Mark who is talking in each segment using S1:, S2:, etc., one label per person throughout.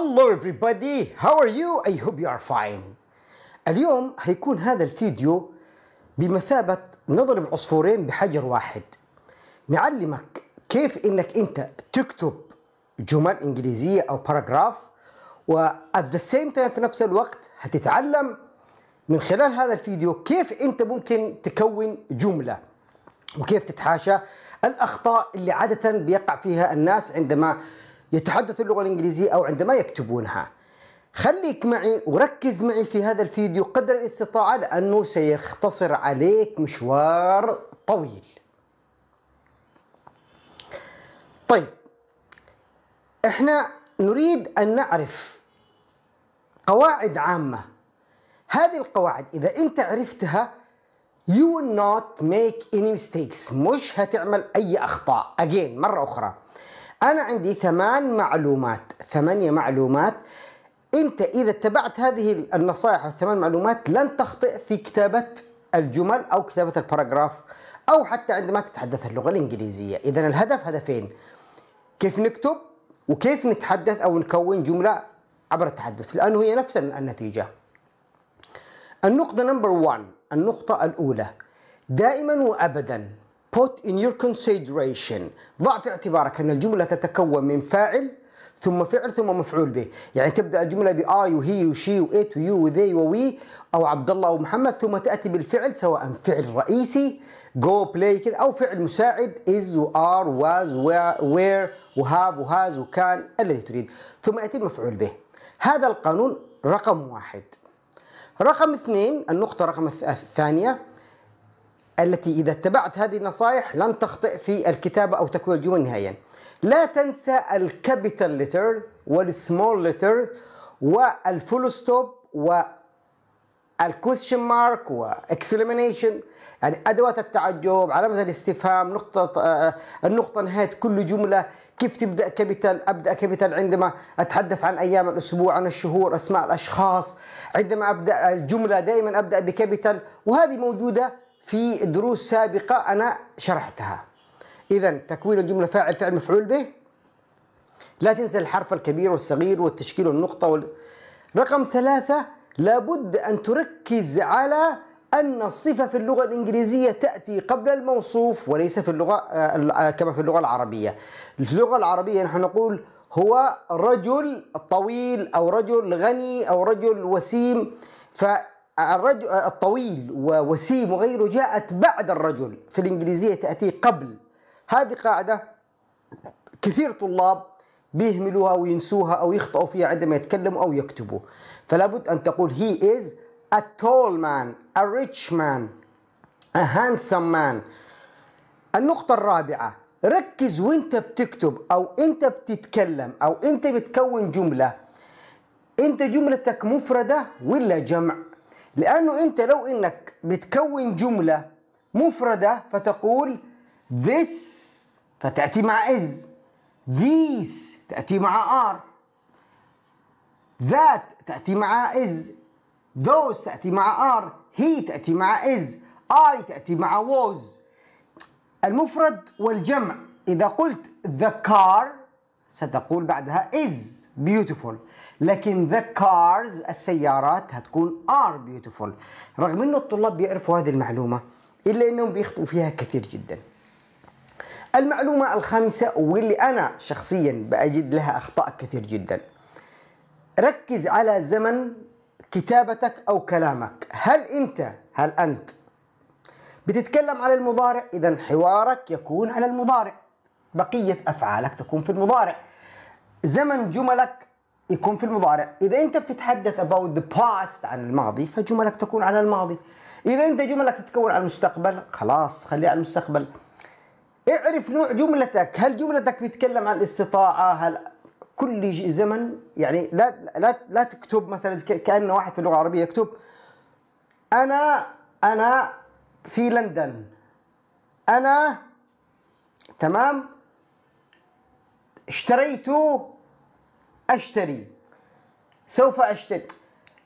S1: Hello everybody هاو ار يو اي هوب يو ار فاين اليوم هيكون هذا الفيديو بمثابة نضرب عصفورين بحجر واحد نعلمك كيف انك انت تكتب جمل انجليزية او باراجراف و at the same time في نفس الوقت هتتعلم من خلال هذا الفيديو كيف انت ممكن تكون جملة وكيف تتحاشى الاخطاء اللي عادة بيقع فيها الناس عندما يتحدثوا اللغة الإنجليزية أو عندما يكتبونها خليك معي وركز معي في هذا الفيديو قدر الاستطاعة لأنه سيختصر عليك مشوار طويل طيب احنا نريد أن نعرف قواعد عامة هذه القواعد إذا أنت عرفتها you will not make any mistakes مش هتعمل أي أخطاء again مرة أخرى أنا عندي ثمان معلومات ثمانية معلومات أنت إذا اتبعت هذه النصائح والثمان معلومات لن تخطئ في كتابة الجمل أو كتابة الباراجراف أو حتى عندما تتحدث اللغة الإنجليزية إذا الهدف هدفين كيف نكتب وكيف نتحدث أو نكون جملة عبر التحدث لأنه هي نفس النتيجة النقطة نمبر 1 النقطة الأولى دائما وأبدا put in your consideration ضع في اعتبارك أن الجملة تتكون من فاعل ثم فعل ثم مفعول به يعني تبدأ الجملة بآي وهي وشي وإت ويو وذي ووي أو عبد الله ومحمد ثم تأتي بالفعل سواء فعل رئيسي جو بلاي كذا أو فعل مساعد is و are was where وهاف وهاز وكان الذي تريد ثم يأتي المفعول به هذا القانون رقم واحد رقم اثنين النقطة رقم الثانية التي إذا اتبعت هذه النصائح لن تخطئ في الكتابة أو تكوين الجمل نهائيا لا تنسى الكابيتال لتر والسمول لتر والفول ستوب و الكويشن مارك واكسلمينيشن يعني ادوات التعجب علامه الاستفهام نقطه آه، النقطه نهايه كل جمله كيف تبدا كابيتال ابدا كابيتال عندما اتحدث عن ايام الاسبوع عن الشهور اسماء الاشخاص عندما ابدا الجمله دائما ابدا بكابيتال وهذه موجوده في دروس سابقة أنا شرحتها إذا تكوين الجملة فاعل فعل مفعول به لا تنسى الحرف الكبير والصغير والتشكيل والنقطة وال... رقم ثلاثة لابد أن تركز على أن الصفة في اللغة الإنجليزية تأتي قبل الموصوف وليس في اللغة آه، آه، كما في اللغة العربية في اللغة العربية نحن نقول هو رجل طويل أو رجل غني أو رجل وسيم الرجل الطويل ووسيم وغيره جاءت بعد الرجل في الإنجليزية تأتي قبل هذه قاعدة كثير طلاب بيهملوها وينسوها أو يخطئوا فيها عندما يتكلموا أو يكتبوا فلا بد أن تقول he is a tall man a rich man a handsome man النقطة الرابعة ركز وانت بتكتب أو انت بتتكلم أو انت بتكون جملة انت جملتك مفردة ولا جمع لانه انت لو انك بتكون جمله مفرده فتقول this فتاتي مع is these تاتي مع are ذات تأتي مع is those تأتي مع are he تأتي مع is I تأتي مع was المفرد والجمع إذا قلت the car ستقول بعدها is beautiful لكن ذا كارز السيارات هتكون ار بيوتيفول رغم انه الطلاب بيعرفوا هذه المعلومه الا انهم بيخطئوا فيها كثير جدا المعلومه الخامسه واللي انا شخصيا بأجد لها اخطاء كثير جدا ركز على زمن كتابتك او كلامك هل انت هل انت بتتكلم على المضارع اذا حوارك يكون على المضارع بقيه افعالك تكون في المضارع زمن جملك يكون في المضارع إذا أنت بتتحدث about the past عن الماضي فجملك تكون على الماضي إذا أنت جملك تتكون على المستقبل خلاص خليها على المستقبل اعرف نوع جملتك هل جملتك بتتكلم عن الاستطاعة هل كل زمن يعني لا لا لا تكتب مثلا كأن واحد في اللغة العربية يكتب أنا أنا في لندن أنا تمام اشتريت أشتري سوف أشتري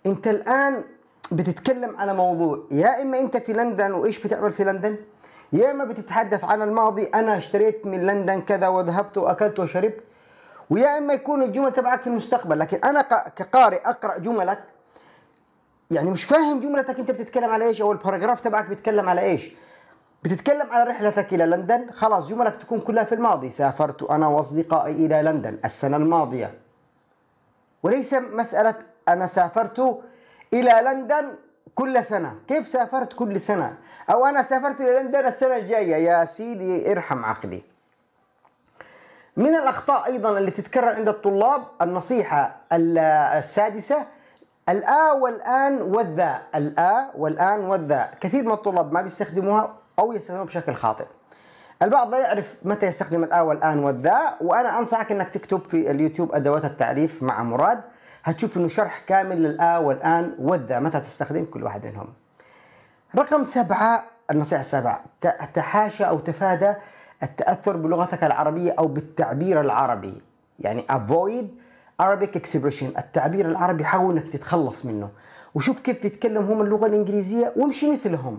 S1: أنت الآن بتتكلم على موضوع يا إما أنت في لندن وإيش بتعمل في لندن يا إما بتتحدث عن الماضي أنا اشتريت من لندن كذا وذهبت وأكلت وشربت ويا إما يكون الجمل تبعك في المستقبل لكن أنا كقارئ أقرأ جملك يعني مش فاهم جملتك أنت بتتكلم على إيش أو الباراجراف تبعك بيتكلم على إيش بتتكلم على رحلتك إلى لندن خلاص جملك تكون كلها في الماضي سافرت أنا وأصدقائي إلى لندن السنة الماضية وليس مسألة أنا سافرت إلى لندن كل سنة كيف سافرت كل سنة أو أنا سافرت إلى لندن السنة الجاية يا سيدي ارحم عقلي من الأخطاء أيضا التي تتكرر عند الطلاب النصيحة السادسة الآ والآن والذا الآ والآن والذا كثير من الطلاب ما بيستخدموها أو يستخدموها بشكل خاطئ البعض لا يعرف متى يستخدم الآ والآن والذا وأنا أنصحك أنك تكتب في اليوتيوب أدوات التعريف مع مراد هتشوف أنه شرح كامل للآ والآن والذا متى تستخدم كل واحد منهم رقم سبعة النصيحة السابعة تحاشى أو تفادى التأثر بلغتك العربية أو بالتعبير العربي يعني avoid Arabic expression التعبير العربي حاول انك تتخلص منه وشوف كيف بيتكلم هم اللغة الإنجليزية وامشي مثلهم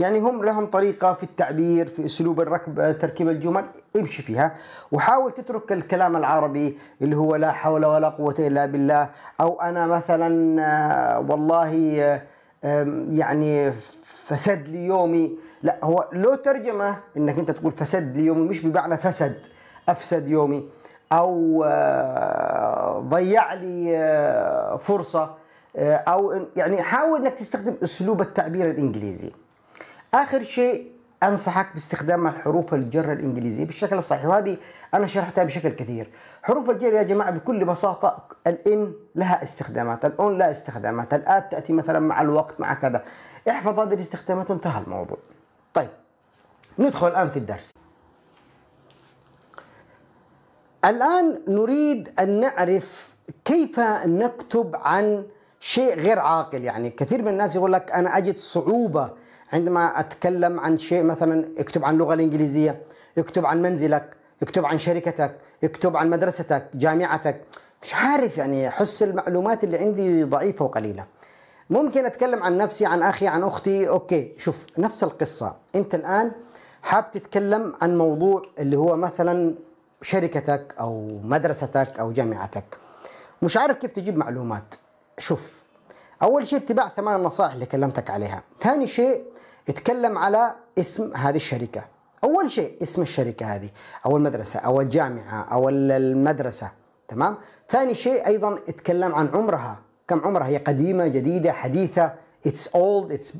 S1: يعني هم لهم طريقة في التعبير في أسلوب الركب تركيب الجمل امشي فيها وحاول تترك الكلام العربي اللي هو لا حول ولا قوة إلا بالله أو أنا مثلا آه، والله آه، يعني فسد لي يومي لا هو لو ترجمة انك انت تقول فسد لي يومي مش بمعنى فسد افسد يومي او آه، ضيع لي فرصه او يعني حاول انك تستخدم اسلوب التعبير الانجليزي اخر شيء انصحك باستخدام حروف الجر الانجليزيه بالشكل الصحيح وهذه انا شرحتها بشكل كثير حروف الجر يا جماعه بكل بساطه الان لها استخدامات الاون لها استخدامات الات تاتي مثلا مع الوقت مع كذا احفظ هذه الاستخدامات وانتهى الموضوع طيب ندخل الان في الدرس الان نريد ان نعرف كيف نكتب عن شيء غير عاقل يعني كثير من الناس يقول لك انا اجد صعوبه عندما أتكلم عن شيء مثلا اكتب عن اللغة الإنجليزية اكتب عن منزلك اكتب عن شركتك اكتب عن مدرستك جامعتك مش عارف يعني أحس المعلومات اللي عندي ضعيفة وقليلة ممكن أتكلم عن نفسي عن أخي عن أختي أوكي شوف نفس القصة أنت الآن حاب تتكلم عن موضوع اللي هو مثلا شركتك أو مدرستك أو جامعتك مش عارف كيف تجيب معلومات شوف اول شيء اتباع ثمان نصائح اللي كلمتك عليها ثاني شيء اتكلم على اسم هذه الشركه اول شيء اسم الشركه هذه او المدرسه او الجامعه او المدرسه تمام ثاني شيء ايضا اتكلم عن عمرها كم عمرها هي قديمه جديده حديثه اتس اولد اتس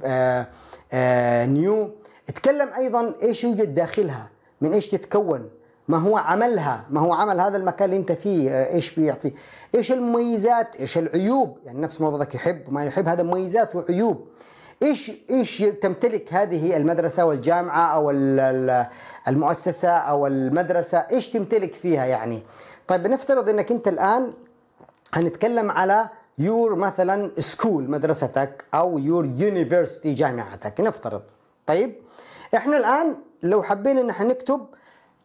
S1: نيو اتكلم ايضا ايش يوجد داخلها من ايش تتكون ما هو عملها ما هو عمل هذا المكان اللي انت فيه آه، ايش بيعطي ايش المميزات ايش العيوب يعني نفس موضوع ذاك يحب ما يحب هذا مميزات وعيوب ايش ايش تمتلك هذه المدرسه والجامعه او المؤسسه او المدرسه ايش تمتلك فيها يعني طيب نفترض انك انت الان هنتكلم على يور مثلا سكول مدرستك او يور يونيفرسيتي جامعتك نفترض طيب احنا الان لو حبينا ان احنا نكتب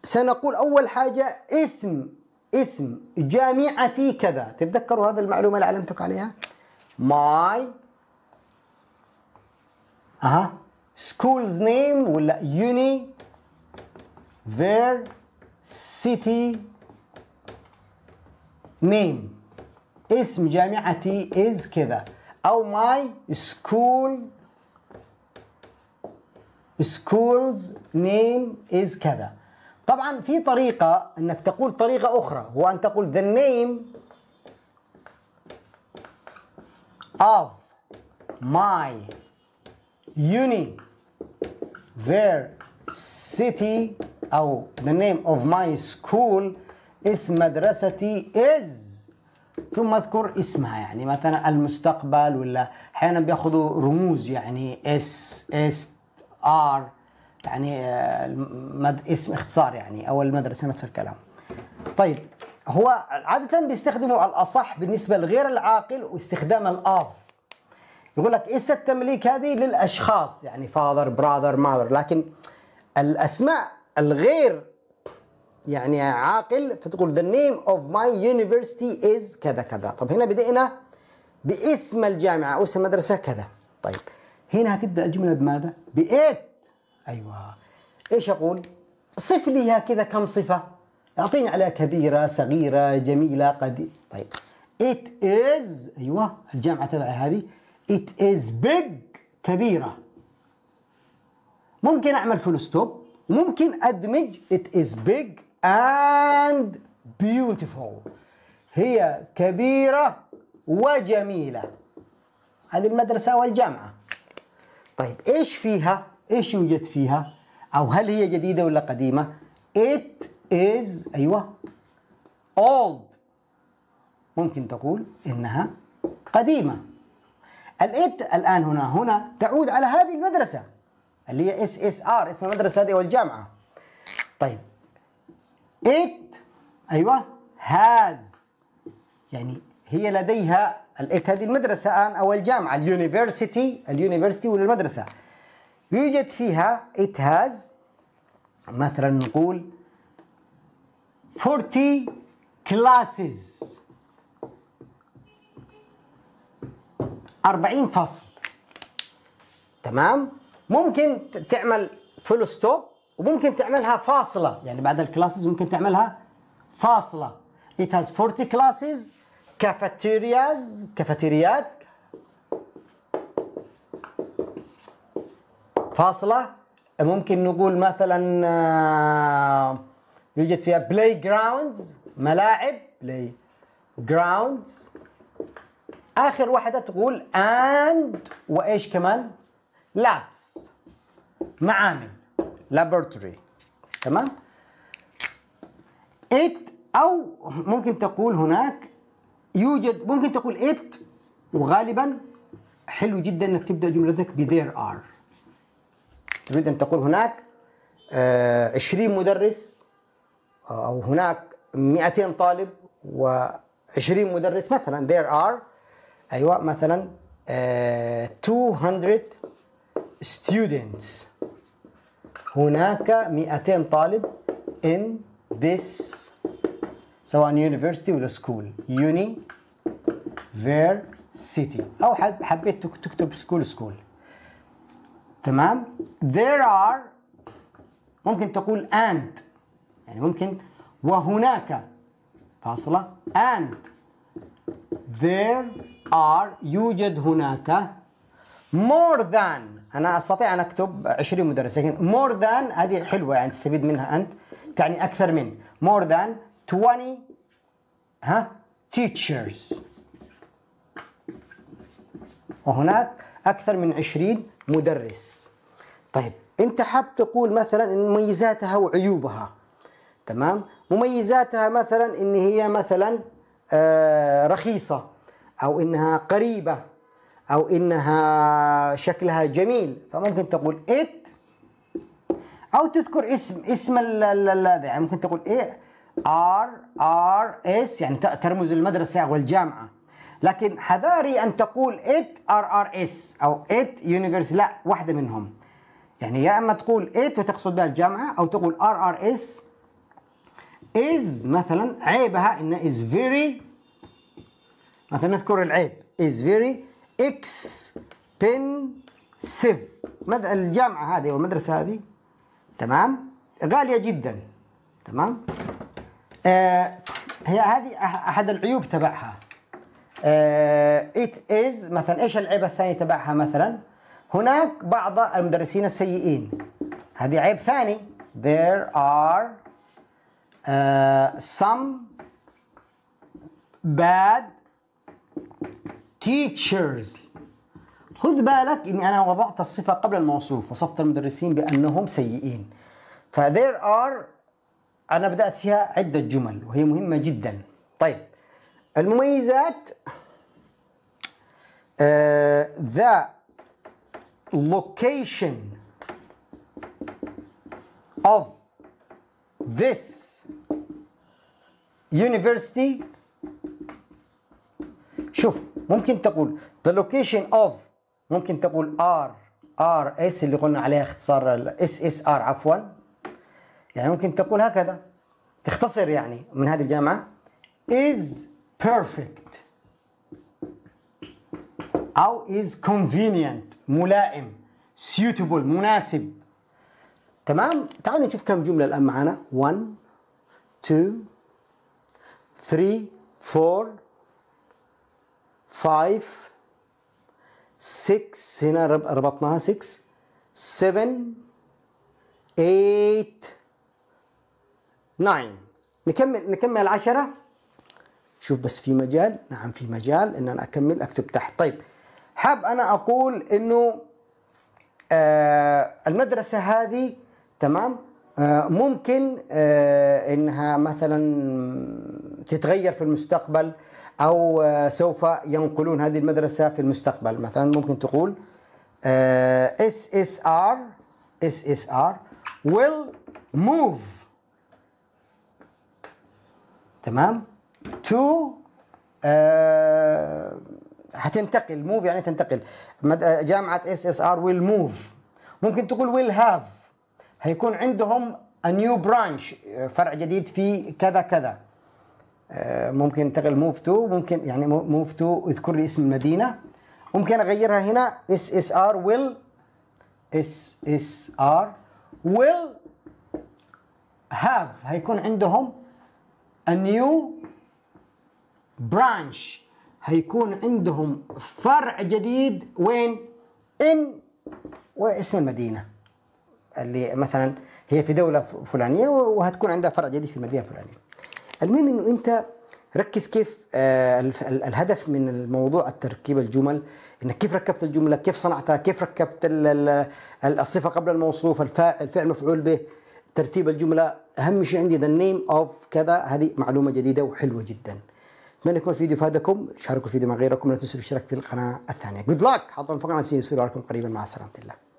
S1: سنقول أول حاجة اسم اسم جامعتي كذا تتذكروا هذه المعلومة اللي علمتك عليها my أها school's name ولا uni their city name اسم جامعتي is كذا أو my school school's name is كذا طبعا في طريقة انك تقول طريقة اخرى هو ان تقول the name of my university او the name of my school اسم مدرستي is ثم اذكر اسمها يعني مثلا المستقبل ولا احيانا بياخذوا رموز يعني اس اس ار يعني آه، مد... اسم اختصار يعني او المدرسه نفس الكلام طيب هو عاده بيستخدموا الاصح بالنسبه لغير العاقل واستخدام الاف يقول لك اس التمليك هذه للاشخاص يعني فاذر براذر ماذر لكن الاسماء الغير يعني عاقل فتقول the name of my university is كذا كذا طب هنا بدأنا باسم الجامعة أو اسم المدرسة كذا طيب هنا هتبدأ الجملة بماذا؟ بإيت ايوه ايش اقول؟ صف لي كذا كم صفه اعطيني عليها كبيره صغيره جميله قديمه طيب it is ايوه الجامعه تبعي هذه it is big كبيره ممكن اعمل فول ستوب ممكن ادمج it is big and beautiful هي كبيره وجميله هذه المدرسه والجامعه طيب ايش فيها ايش يوجد فيها او هل هي جديده ولا قديمه it is ايوه old ممكن تقول انها قديمه الات الان هنا هنا تعود على هذه المدرسه اللي هي اس اس ار اسم المدرسه هذه والجامعه طيب it ايوه has يعني هي لديها الات هذه المدرسه الان او الجامعه اليونيفرسيتي اليونيفرسيتي ولا المدرسه يوجد فيها it has مثلا نقول 40 classes 40 فصل تمام ممكن تعمل فول ستوب وممكن تعملها فاصله يعني بعد الكلاسز ممكن تعملها فاصله it has 40 classes cafeterias كافيتريات فاصله ممكن نقول مثلا آه، يوجد فيها بلاي جراوندز ملاعب بلاي جراوندز اخر واحده تقول اند وايش كمان لابس معامل لابورتوري تمام ات او ممكن تقول هناك يوجد ممكن تقول ات وغالبا حلو جدا انك تبدا جملتك there ار تريد أن تقول هناك 20 آه، مدرس آه، أو هناك 200 طالب و20 مدرس مثلا there are أيوة مثلا 200 آه، students هناك 200 طالب in this سواء university ولا school university او حبيت تكتب school school تمام there are ممكن تقول and يعني ممكن وهناك فاصلة and there are يوجد هناك more than أنا أستطيع أن أكتب 20 مدرس لكن more than هذه حلوة يعني تستفيد منها أنت تعني أكثر من more than 20 ها teachers وهناك أكثر من 20 مدرس طيب انت حاب تقول مثلا مميزاتها وعيوبها تمام مميزاتها مثلا ان هي مثلا آه رخيصه او انها قريبه او انها شكلها جميل فممكن تقول ات او تذكر اسم اسم هذا يعني ممكن تقول ايه ار ار اس يعني ترمز للمدرسه والجامعه لكن حذاري ان تقول ات ار ار اس او ات يونيفرس لا واحده منهم يعني يا اما تقول ات وتقصد بها الجامعه او تقول ار ار اس از مثلا عيبها ان از فيري مثلا نذكر العيب از فيري اكس بن سيف الجامعة هذه والمدرسة هذه تمام غالية جدا تمام آه هي هذه أحد العيوب تبعها ات آه، از مثلا ايش العيب الثاني تبعها مثلا هناك بعض المدرسين السيئين هذه عيب ثاني there are uh, some bad teachers خذ بالك اني انا وضعت الصفه قبل الموصوف وصفت المدرسين بانهم سيئين ف there are انا بدات فيها عده جمل وهي مهمه جدا طيب المميزات آه، the location of this university شوف ممكن تقول the location of ممكن تقول R R S اللي قلنا عليها اختصار S S R عفوا يعني ممكن تقول هكذا تختصر يعني من هذه الجامعة is perfect أو is convenient ملائم suitable مناسب تمام تعالوا نشوف كم جملة الآن معانا 1 2 3 4 5 6 هنا ربطناها 6 7 8 9 نكمل نكمل 10 شوف بس في مجال نعم في مجال ان انا اكمل اكتب تحت طيب حاب انا اقول انه آه المدرسه هذه تمام آه ممكن آه انها مثلا تتغير في المستقبل او آه، سوف ينقلون هذه المدرسه في المستقبل مثلا ممكن تقول آه، اس اس ار اس اس ار will move تمام to آه، هتنتقل موف يعني تنتقل آه، جامعه اس اس ار ويل موف ممكن تقول ويل هاف هيكون عندهم نيو برانش آه، فرع جديد في كذا كذا آه، ممكن تقل موف تو ممكن يعني موف تو اذكر لي اسم المدينه ممكن اغيرها هنا اس اس ار ويل اس اس ار ويل هاف هيكون عندهم نيو new هيكون عندهم فرع جديد وين؟ ان واسم المدينه اللي مثلا هي في دوله فلانيه وهتكون عندها فرع جديد في مدينه فلانيه. المهم انه انت ركز كيف آه، الهدف من الموضوع التركيب الجمل انك كيف ركبت الجمله، كيف صنعتها، كيف ركبت الصفه قبل الموصوف، الفاعل، فعل مفعول به، ترتيب الجمله، اهم شيء عندي ذا نيم اوف كذا هذه معلومه جديده وحلوه جدا. اتمنى يكون الفيديو فادكم شاركوا الفيديو مع غيركم لا تنسوا الاشتراك في القناه الثانيه جود لك حاطين فقره يصير لكم قريبا مع سلامه الله